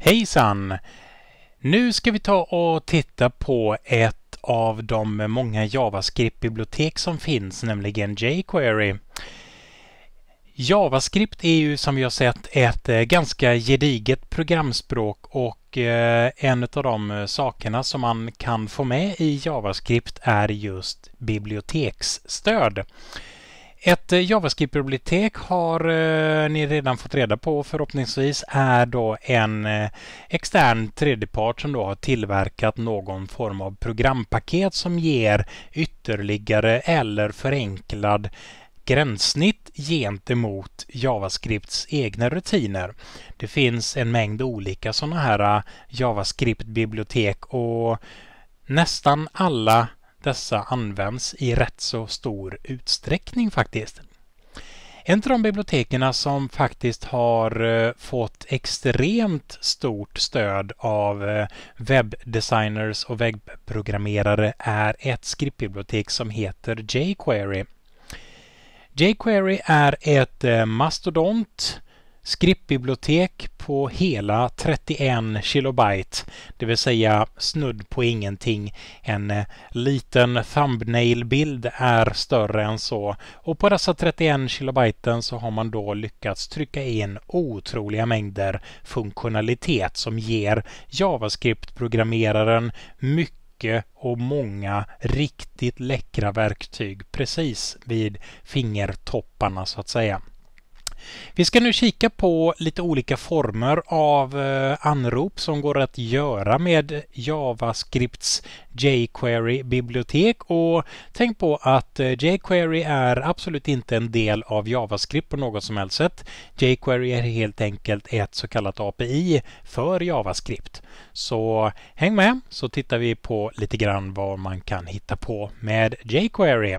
Hejsan! Nu ska vi ta och titta på ett av de många JavaScript-bibliotek som finns, nämligen jQuery. JavaScript är ju som vi har sett ett eh, ganska gediget programspråk och eh, en av de eh, sakerna som man kan få med i JavaScript är just biblioteksstöd. Ett eh, JavaScript-bibliotek har eh, ni redan fått reda på förhoppningsvis är då en eh, extern tredjepart som då har tillverkat någon form av programpaket som ger ytterligare eller förenklad gränssnitt gentemot JavaScripts egna rutiner. Det finns en mängd olika sådana här JavaScript-bibliotek och nästan alla dessa används i rätt så stor utsträckning faktiskt. En av de biblioteken som faktiskt har eh, fått extremt stort stöd av eh, webbdesigners och webbprogrammerare är ett skriptbibliotek som heter jQuery. jQuery är ett eh, mastodont skriptbibliotek på hela 31 kilobyte, det vill säga snudd på ingenting. En eh, liten thumbnail-bild är större än så och på dessa 31 kilobyten så har man då lyckats trycka in otroliga mängder funktionalitet som ger JavaScript-programmeraren mycket och många riktigt läckra verktyg precis vid fingertopparna så att säga. Vi ska nu kika på lite olika former av eh, anrop som går att göra med JavaScripts jQuery-bibliotek och tänk på att eh, jQuery är absolut inte en del av JavaScript på något som helst sätt. jQuery är helt enkelt ett så kallat API för JavaScript. Så häng med så tittar vi på lite grann vad man kan hitta på med jQuery.